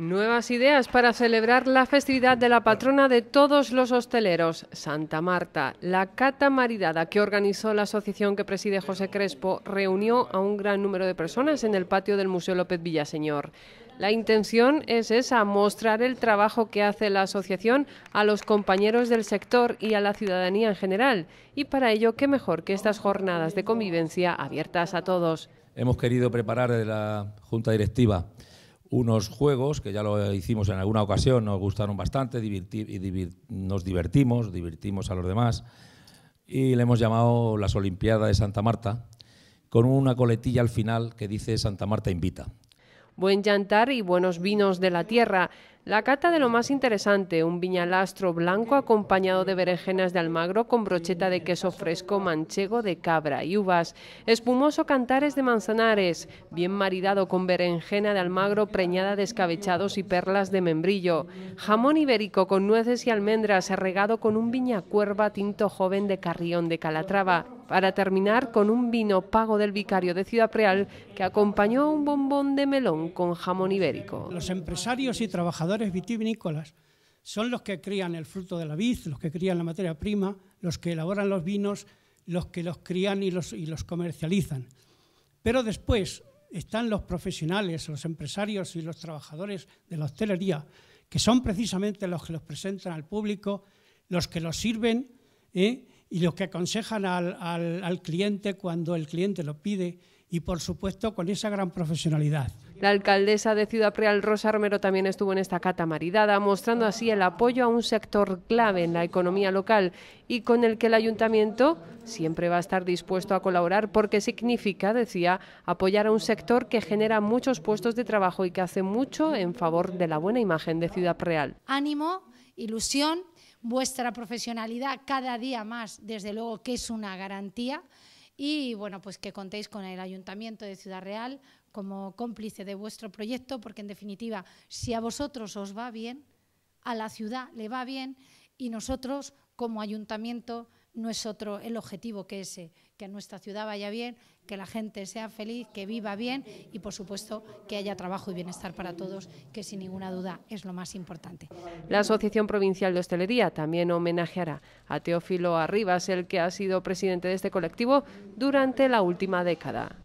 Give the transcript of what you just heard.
Nuevas ideas para celebrar la festividad de la patrona de todos los hosteleros, Santa Marta. La cata maridada que organizó la asociación que preside José Crespo reunió a un gran número de personas en el patio del Museo López Villaseñor. La intención es esa, mostrar el trabajo que hace la asociación a los compañeros del sector y a la ciudadanía en general. Y para ello, qué mejor que estas jornadas de convivencia abiertas a todos. Hemos querido preparar de la Junta Directiva unos juegos que ya lo hicimos en alguna ocasión, nos gustaron bastante, y nos divertimos, divertimos a los demás, y le hemos llamado las Olimpiadas de Santa Marta, con una coletilla al final que dice Santa Marta invita. Buen llantar y buenos vinos de la tierra. La cata de lo más interesante, un viñalastro blanco acompañado de berenjenas de almagro con brocheta de queso fresco manchego de cabra y uvas, espumoso cantares de manzanares, bien maridado con berenjena de almagro preñada de escabechados y perlas de membrillo, jamón ibérico con nueces y almendras regado con un viñacuerva tinto joven de Carrión de Calatrava, para terminar con un vino pago del vicario de Ciudad Real que acompañó a un bombón de melón con jamón ibérico. Los empresarios y trabajadores trabajadores vitivinícolas son los que crían el fruto de la vid, los que crían la materia prima, los que elaboran los vinos, los que los crían y los, comercializan. Pero después están los profesionales, los empresarios y los trabajadores de la hostelería, que son precisamente los que los presentan al público, los que los sirven ¿eh? y los que aconsejan al cliente cuando el cliente lo pide y, por supuesto, con esa gran profesionalidad. La alcaldesa de Ciudad Real, Rosa Romero, también estuvo en esta cata maridada, mostrando así el apoyo a un sector clave en la economía local y con el que el ayuntamiento siempre va a estar dispuesto a colaborar porque significa, decía, apoyar a un sector que genera muchos puestos de trabajo y que hace mucho en favor de la buena imagen de Ciudad Real. Ánimo, ilusión, vuestra profesionalidad cada día más, desde luego que es una garantía y bueno, pues que contéis con el Ayuntamiento de Ciudad Real como cómplice de vuestro proyecto, porque en definitiva, si a vosotros os va bien, a la ciudad le va bien y nosotros como ayuntamiento no es otro el objetivo que ese, que nuestra ciudad vaya bien, que la gente sea feliz, que viva bien y por supuesto que haya trabajo y bienestar para todos, que sin ninguna duda es lo más importante. La Asociación Provincial de Hostelería también homenajeará a Teófilo Arribas, el que ha sido presidente de este colectivo durante la última década.